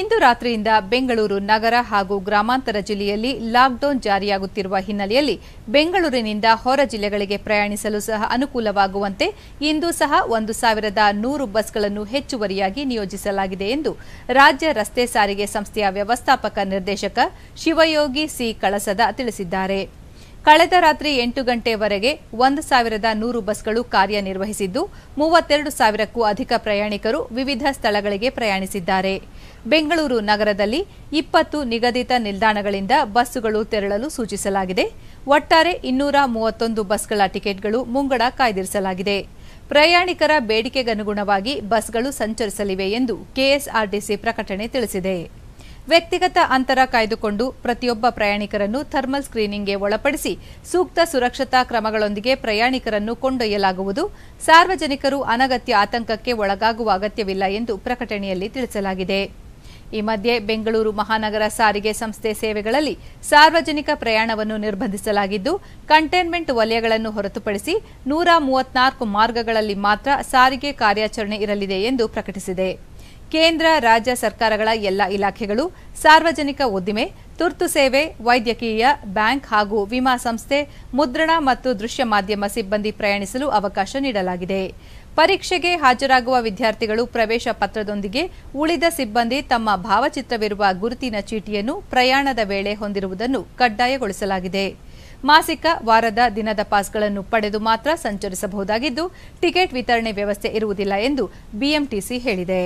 ಇಂದು ರಾತ್ರಿಯಿಂದ ಬೆಂಗಳೂರು ನಗರ ಹಾಗೂ ಗ್ರಾಮಾಂತರ ಜಿಲ್ಲೆಯಲ್ಲಿ ಲಾಕ್ಡೌನ್ ಜಾರಿಯಾಗುತ್ತಿರುವ ಹಿನ್ನೆಲೆಯಲ್ಲಿ ಬೆಂಗಳೂರಿನಿಂದ ಹೊರ ಜಿಲ್ಲೆಗಳಿಗೆ ಪ್ರಯಾಣಿಸಲು ಸಹ ಅನುಕೂಲವಾಗುವಂತೆ ಇಂದು ಸಹ ಒಂದು ಸಾವಿರದ ನೂರು ಬಸ್ಗಳನ್ನು ಹೆಚ್ಚುವರಿಯಾಗಿ ನಿಯೋಜಿಸಲಾಗಿದೆ ಎಂದು ರಾಜ್ಯ ರಸ್ತೆ ಸಾರಿಗೆ ಸಂಸ್ಥೆಯ ವ್ಯವಸ್ಥಾಪಕ ನಿರ್ದೇಶಕ ಶಿವಯೋಗಿ ಸಿ ಕಳಸದ ತಿಳಿಸಿದ್ದಾರೆ ಕಳೆದ ರಾತ್ರಿ ಎಂಟು ಗಂಟೆವರೆಗೆ ಒಂದು ಸಾವಿರದ ನೂರು ಬಸ್ಗಳು ಕಾರ್ಯನಿರ್ವಹಿಸಿದ್ದು ಮೂವತ್ತೆರಡು ಸಾವಿರಕ್ಕೂ ಅಧಿಕ ಪ್ರಯಾಣಿಕರು ವಿವಿಧ ಸ್ಥಳಗಳಿಗೆ ಪ್ರಯಾಣಿಸಿದ್ದಾರೆ ಬೆಂಗಳೂರು ನಗರದಲ್ಲಿ ಇಪ್ಪತ್ತು ನಿಗದಿತ ನಿಲ್ದಾಣಗಳಿಂದ ಬಸ್ಸುಗಳು ತೆರಳಲು ಸೂಚಿಸಲಾಗಿದೆ ಒಟ್ಟಾರೆ ಇನ್ನೂರ ಮೂವತ್ತೊಂದು ಬಸ್ಗಳ ಟಿಕೆಟ್ಗಳು ಮುಂಗಡ ಕಾಯ್ದಿರಿಸಲಾಗಿದೆ ಪ್ರಯಾಣಿಕರ ಬೇಡಿಕೆಗನುಗುಣವಾಗಿ ಬಸ್ಗಳು ಸಂಚರಿಸಲಿವೆ ಎಂದು ಕೆಎಸ್ಆರ್ಟಿಸಿ ಪ್ರಕಟಣೆ ತಿಳಿಸಿದೆ ವ್ಯಕ್ತಿಗತ ಅಂತರ ಕಾಯ್ದುಕೊಂಡು ಪ್ರತಿಯೊಬ್ಬ ಪ್ರಯಾಣಿಕರನ್ನು ಥರ್ಮಲ್ ಸ್ಕ್ರೀನಿಂಗ್ಗೆ ಒಳಪಡಿಸಿ ಸೂಕ್ತ ಸುರಕ್ಷತಾ ಕ್ರಮಗಳೊಂದಿಗೆ ಪ್ರಯಾಣಿಕರನ್ನು ಕೊಂಡೊಯ್ಯಲಾಗುವುದು ಸಾರ್ವಜನಿಕರು ಅನಗತ್ಯ ಆತಂಕಕ್ಕೆ ಒಳಗಾಗುವ ಅಗತ್ಯವಿಲ್ಲ ಎಂದು ಪ್ರಕಟಣೆಯಲ್ಲಿ ತಿಳಿಸಲಾಗಿದೆ ಈ ಮಧ್ಯೆ ಬೆಂಗಳೂರು ಮಹಾನಗರ ಸಾರಿಗೆ ಸಂಸ್ಥೆ ಸೇವೆಗಳಲ್ಲಿ ಸಾರ್ವಜನಿಕ ಪ್ರಯಾಣವನ್ನು ನಿರ್ಬಂಧಿಸಲಾಗಿದ್ದು ಕಂಟೈನ್ಮೆಂಟ್ ವಲಯಗಳನ್ನು ಹೊರತುಪಡಿಸಿ ನೂರ ಮೂವತ್ನಾಲ್ಕು ಮಾರ್ಗಗಳಲ್ಲಿ ಮಾತ್ರ ಸಾರಿಗೆ ಕಾರ್ಯಾಚರಣೆ ಇರಲಿದೆ ಎಂದು ಪ್ರಕಟಿಸಿದೆ ಕೇಂದ್ರ ರಾಜ್ಯ ಸರ್ಕಾರಗಳ ಎಲ್ಲ ಇಲಾಖೆಗಳು ಸಾರ್ವಜನಿಕ ಉದ್ದಿಮೆ ತುರ್ತು ಸೇವೆ ವೈದ್ಯಕೀಯ ಬ್ಯಾಂಕ್ ಹಾಗೂ ವಿಮಾ ಸಂಸ್ಥೆ ಮುದ್ರಣ ಮತ್ತು ದೃಶ್ಯ ಮಾಧ್ಯಮ ಸಿಬ್ಬಂದಿ ಪ್ರಯಾಣಿಸಲು ಅವಕಾಶ ನೀಡಲಾಗಿದೆ ಪರೀಕ್ಷೆಗೆ ಹಾಜರಾಗುವ ವಿದ್ಯಾರ್ಥಿಗಳು ಪ್ರವೇಶ ಪತ್ರದೊಂದಿಗೆ ಉಳಿದ ಸಿಬ್ಬಂದಿ ತಮ್ಮ ಭಾವಚಿತ್ರವಿರುವ ಗುರುತಿನ ಚೀಟಿಯನ್ನು ಪ್ರಯಾಣದ ವೇಳೆ ಹೊಂದಿರುವುದನ್ನು ಕಡ್ಡಾಯಗೊಳಿಸಲಾಗಿದೆ ಮಾಸಿಕ ವಾರದ ದಿನದ ಪಾಸ್ಗಳನ್ನು ಪಡೆದು ಮಾತ್ರ ಸಂಚರಿಸಬಹುದಾಗಿದ್ದು ಟಿಕೆಟ್ ವಿತರಣೆ ವ್ಯವಸ್ಥೆ ಇರುವುದಿಲ್ಲ ಎಂದು ಬಿಎಂಟಿಸಿ ಹೇಳಿದೆ